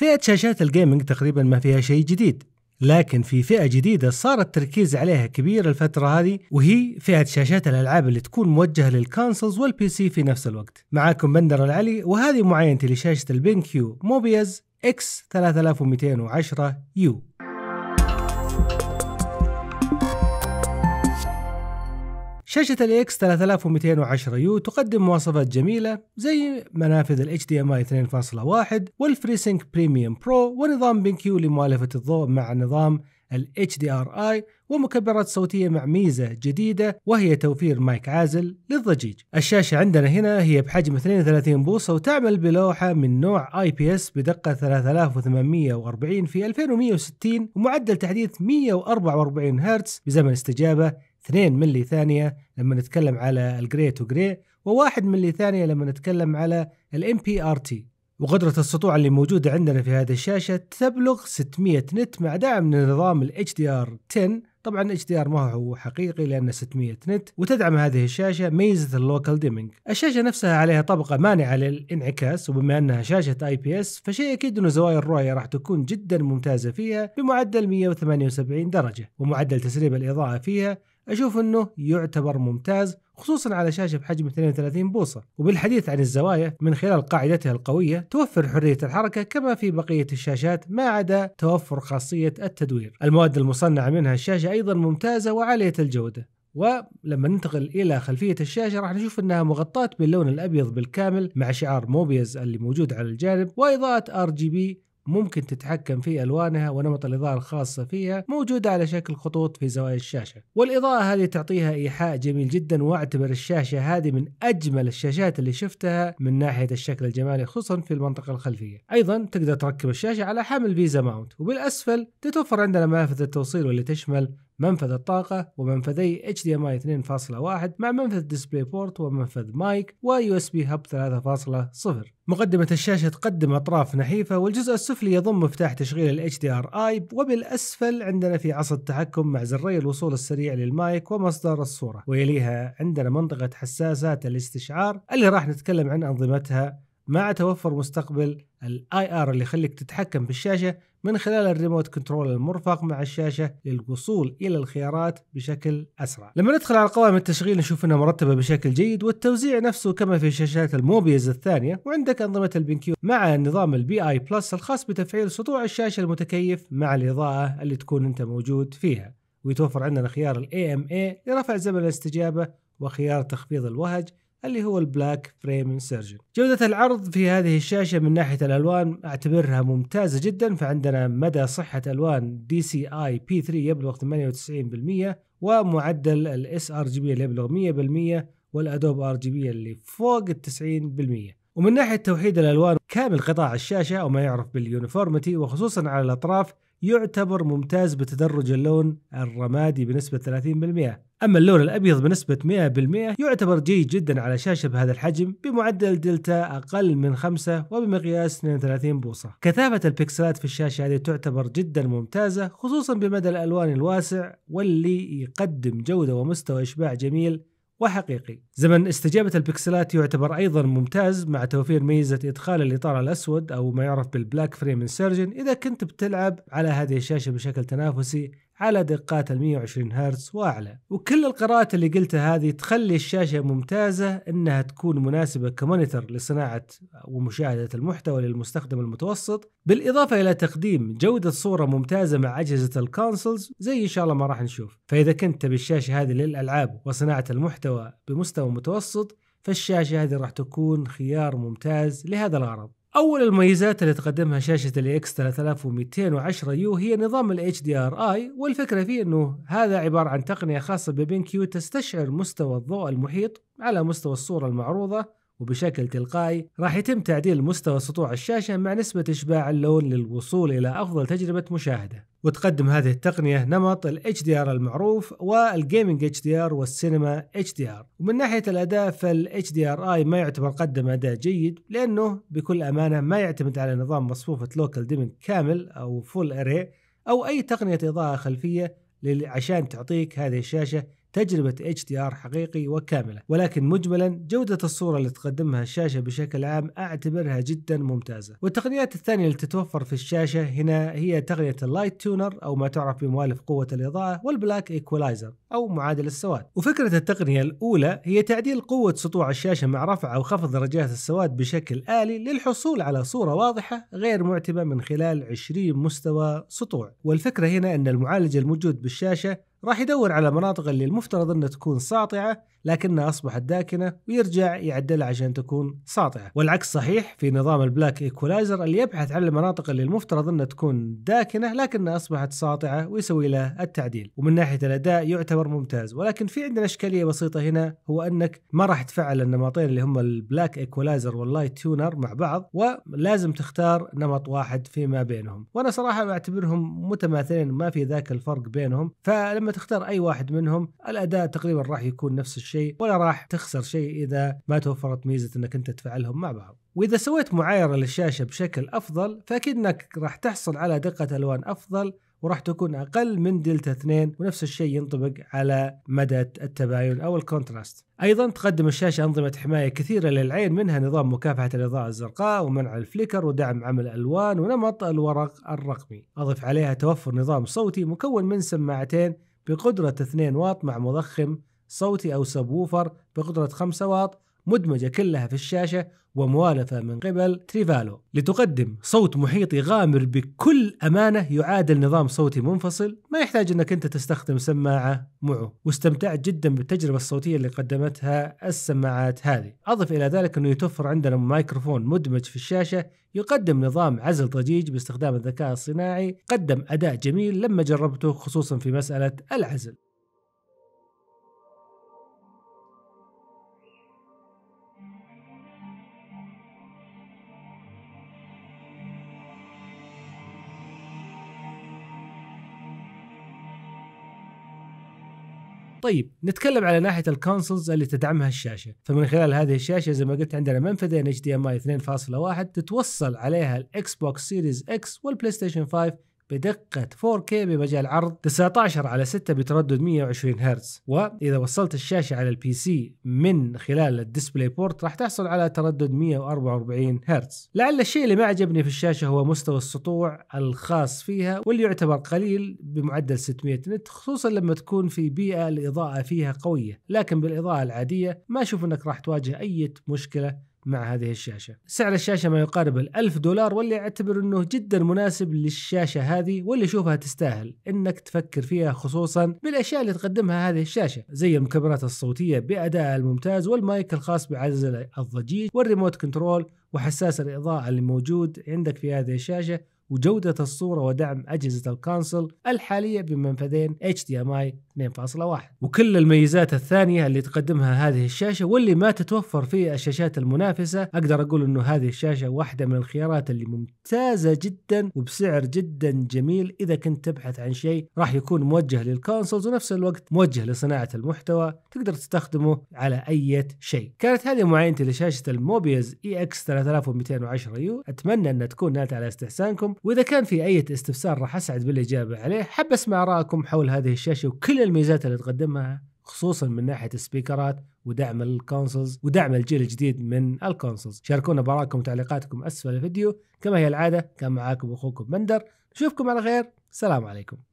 فئة شاشات الجيمنج تقريبا ما فيها شيء جديد لكن في فئة جديدة صار التركيز عليها كبير الفترة هذه وهي فئة شاشات الألعاب اللي تكون موجهة للكونسولز والبي سي في نفس الوقت معاكم بندر العلي وهذه معاينتي لشاشة البنكيو موبيز اكس 3210 يو شاشة الـ X 3210 يو تقدم مواصفات جميلة زي منافذ الـ HDMI 2.1 والـ FreeSync Premium Pro ونظام بنكيو لمؤلفة الضوء مع نظام الـ HDRI ومكبرات صوتية مع ميزة جديدة وهي توفير مايك عازل للضجيج. الشاشة عندنا هنا هي بحجم 32 بوصة وتعمل بلوحة من نوع IPS بدقة 3840 في 2160 ومعدل تحديث 144 هرتز بزمن استجابة 2 ملي ثانيه لما نتكلم على الجري تو جري و1 ملي ثانيه لما نتكلم على الام بي ار تي وقدرة السطوع اللي موجودة عندنا في هذه الشاشة تبلغ 600 نت مع دعم لنظام ال HDR 10 طبعا اتش دي ار ما هو حقيقي لانه 600 نت وتدعم هذه الشاشه ميزه اللوكال ديمينج الشاشه نفسها عليها طبقه مانعه للانعكاس وبما انها شاشه اي بي اس فشيء اكيد انه زوايا الرؤيه راح تكون جدا ممتازه فيها بمعدل 178 درجه ومعدل تسريب الاضاءه فيها اشوف انه يعتبر ممتاز خصوصا على شاشه بحجم 32 بوصه وبالحديث عن الزوايا من خلال قاعدتها القويه توفر حريه الحركه كما في بقيه الشاشات ما عدا توفر خاصيه التدوير المواد المصنعه منها الشاشه ايضا ممتازه وعاليه الجوده ولما ننتقل الى خلفيه الشاشه راح نشوف انها مغطاه باللون الابيض بالكامل مع شعار موبيز اللي موجود على الجانب واضاءه ار جي بي ممكن تتحكم في الوانها ونمط الاضاءه الخاصه فيها موجوده على شكل خطوط في زوايا الشاشه والاضاءه هذه تعطيها ايحاء جميل جدا واعتبر الشاشه هذه من اجمل الشاشات اللي شفتها من ناحيه الشكل الجمالي خصوصا في المنطقه الخلفيه ايضا تقدر تركب الشاشه على حامل فيزا ماونت وبالاسفل تتوفر عندنا منافذ التوصيل واللي تشمل منفذ الطاقة ومنفذي HDMI 2.1 مع منفذ ديسبلاي بورت ومنفذ مايك ويو اس بي هب 3.0 مقدمة الشاشة تقدم أطراف نحيفة والجزء السفلي يضم مفتاح تشغيل ال HDRI وبالأسفل عندنا في عصا التحكم مع زري الوصول السريع للمايك ومصدر الصورة ويليها عندنا منطقة حساسات الاستشعار اللي راح نتكلم عن أنظمتها مع توفر مستقبل الاي ار اللي يخليك تتحكم بالشاشه من خلال الريموت كنترول المرفق مع الشاشه للوصول الى الخيارات بشكل اسرع. لما ندخل على قوائم التشغيل نشوف انها مرتبه بشكل جيد والتوزيع نفسه كما في شاشات الموبيز الثانيه وعندك انظمه البنكيو مع نظام البي اي بلس الخاص بتفعيل سطوع الشاشه المتكيف مع الاضاءه اللي تكون انت موجود فيها. ويتوفر عندنا خيار ام AMA لرفع زمن الاستجابه وخيار تخفيض الوهج اللي هو البلاك فريم انسرجن جودة العرض في هذه الشاشة من ناحية الألوان أعتبرها ممتازة جدا فعندنا مدى صحة ألوان دي سي اي بي 3 يبلغ 98% ومعدل الاس ار جي بي اللي يبلغ 100% والادوب ار جي بي اللي فوق ال 90% ومن ناحية توحيد الألوان كامل قطاع الشاشة أو ما يعرف باليونيفورمتي وخصوصا على الأطراف يعتبر ممتاز بتدرج اللون الرمادي بنسبة 30% أما اللون الأبيض بنسبة 100% يعتبر جيد جدا على شاشة بهذا الحجم بمعدل دلتا أقل من 5 وبمقياس 32 بوصة كثافة البكسلات في الشاشة هذه تعتبر جدا ممتازة خصوصا بمدى الألوان الواسع واللي يقدم جودة ومستوى إشباع جميل وحقيقي زمن استجابة البكسلات يعتبر أيضا ممتاز مع توفير ميزة إدخال الإطار الأسود أو ما يعرف بالبلاك فريم إنسيرجن إذا كنت بتلعب على هذه الشاشة بشكل تنافسي على دقات ال 120 هرتز واعلى وكل القراءات اللي قلتها هذه تخلي الشاشه ممتازه انها تكون مناسبه كمونيتر لصناعه ومشاهده المحتوى للمستخدم المتوسط بالاضافه الى تقديم جوده صوره ممتازه مع اجهزه الكونسولز زي ان شاء الله ما راح نشوف فاذا كنت تبي الشاشه هذه للالعاب وصناعه المحتوى بمستوى متوسط فالشاشه هذه راح تكون خيار ممتاز لهذا الغرض أول المميزات اللي تقدمها شاشة الـ x 3210 يو هي نظام الـ HDRI والفكرة فيه أنه هذا عبارة عن تقنية خاصة ببين كيو تستشعر مستوى الضوء المحيط على مستوى الصورة المعروضة وبشكل تلقائي راح يتم تعديل مستوى سطوع الشاشة مع نسبة إشباع اللون للوصول إلى أفضل تجربة مشاهدة وتقدم هذه التقنية نمط ال HDR المعروف والجيمنج HDR والسينما HDR ومن ناحية الأداء فال HDRI ما يعتبر قدم أداء جيد لأنه بكل أمانة ما يعتمد على نظام مصفوفة لوكال Dimming كامل أو فول أري أو أي تقنية إضاءة خلفية عشان تعطيك هذه الشاشة تجربة HDR حقيقي وكاملة ولكن مجملا جودة الصورة اللي تقدمها الشاشة بشكل عام أعتبرها جدا ممتازة والتقنيات الثانية اللي تتوفر في الشاشة هنا هي تقنية اللايت تونر أو ما تعرف بموالف قوة الإضاءة والبلاك إيكولايزر أو معادل السواد وفكرة التقنية الأولى هي تعديل قوة سطوع الشاشة مع رفع أو خفض درجات السواد بشكل آلي للحصول على صورة واضحة غير معتبة من خلال 20 مستوى سطوع والفكرة هنا أن المعالج الموجود بالشاشة راح يدور على المناطق اللي المفترض انها تكون ساطعه لكنها اصبحت داكنه ويرجع يعدلها عشان تكون ساطعه، والعكس صحيح في نظام البلاك ايكولايزر اللي يبحث عن المناطق اللي المفترض انها تكون داكنه لكنها اصبحت ساطعه ويسوي لها التعديل، ومن ناحيه الاداء يعتبر ممتاز، ولكن في عندنا اشكاليه بسيطه هنا هو انك ما راح تفعل النمطين اللي هم البلاك ايكولايزر واللايت تيونر مع بعض ولازم تختار نمط واحد فيما بينهم، وانا صراحه اعتبرهم متماثلين ما في ذاك الفرق بينهم، فلما تختار اي واحد منهم الاداء تقريبا راح يكون نفس الشيء ولا راح تخسر شيء اذا ما توفرت ميزه انك انت تفعلهم مع بعض واذا سويت معايره للشاشه بشكل افضل فاكيد انك راح تحصل على دقه الوان افضل وراح تكون اقل من دلتا 2 ونفس الشيء ينطبق على مدى التباين او الكونتراست. ايضا تقدم الشاشه انظمه حمايه كثيره للعين منها نظام مكافحه الاضاءه الزرقاء ومنع الفليكر ودعم عمل الالوان ونمط الورق الرقمي. اضف عليها توفر نظام صوتي مكون من سماعتين بقدرة 2 واط مع مضخم صوتي أو سبوفر بقدرة 5 واط مدمجة كلها في الشاشة وموالفة من قبل تريفالو لتقدم صوت محيطي غامر بكل أمانة يعادل نظام صوتي منفصل ما يحتاج أنك أنت تستخدم سماعة معه واستمتعت جدا بالتجربة الصوتية اللي قدمتها السماعات هذه أضف إلى ذلك أنه يتوفر عندنا مايكروفون مدمج في الشاشة يقدم نظام عزل ضجيج باستخدام الذكاء الصناعي قدم أداء جميل لما جربته خصوصا في مسألة العزل طيب نتكلم على ناحيه الكونسولز اللي تدعمها الشاشه فمن خلال هذه الشاشه زي ما قلت عندنا منفذين اتش دي ام اي 2.1 تتوصل عليها الاكس بوكس سيريز اكس والبلاي ستيشن 5 بدقة 4K بمجال عرض 19 على 6 بتردد 120 هرتز وإذا وصلت الشاشة على البي سي من خلال الديسبلاي بورت راح تحصل على تردد 144 هرتز لعل الشيء اللي ما عجبني في الشاشة هو مستوى السطوع الخاص فيها واللي يعتبر قليل بمعدل 600 نت خصوصا لما تكون في بيئة الإضاءة فيها قوية لكن بالإضاءة العادية ما أشوف أنك راح تواجه أي مشكلة مع هذه الشاشة سعر الشاشة ما يقارب الألف دولار واللي أعتبر أنه جدا مناسب للشاشة هذه واللي أشوفها تستاهل أنك تفكر فيها خصوصا بالأشياء اللي تقدمها هذه الشاشة زي المكبرات الصوتية بأدائها الممتاز والمايك الخاص بعزل الضجيج والريموت كنترول وحساس الإضاءة اللي موجود عندك في هذه الشاشة وجودة الصورة ودعم أجهزة الكونسول الحالية بمنفذين HDMI 2.1 وكل الميزات الثانية اللي تقدمها هذه الشاشة واللي ما تتوفر في الشاشات المنافسة أقدر أقول أنه هذه الشاشة واحدة من الخيارات اللي ممتازة جدا وبسعر جدا جميل إذا كنت تبحث عن شيء راح يكون موجه للكونسولز ونفس الوقت موجه لصناعة المحتوى تقدر تستخدمه على أي شيء كانت هذه معاينتي لشاشة الموبيز EX300 3210 يو اتمنى ان تكون نالت على استحسانكم واذا كان في اي استفسار راح اسعد بالاجابه عليه حاب اسمع رايكم حول هذه الشاشه وكل الميزات اللي تقدمها خصوصا من ناحيه السبيكرات ودعم الكونسولز ودعم الجيل الجديد من الكونسولز شاركونا بارائكم وتعليقاتكم اسفل الفيديو كما هي العاده كان معاكم اخوكم بندر نشوفكم على خير سلام عليكم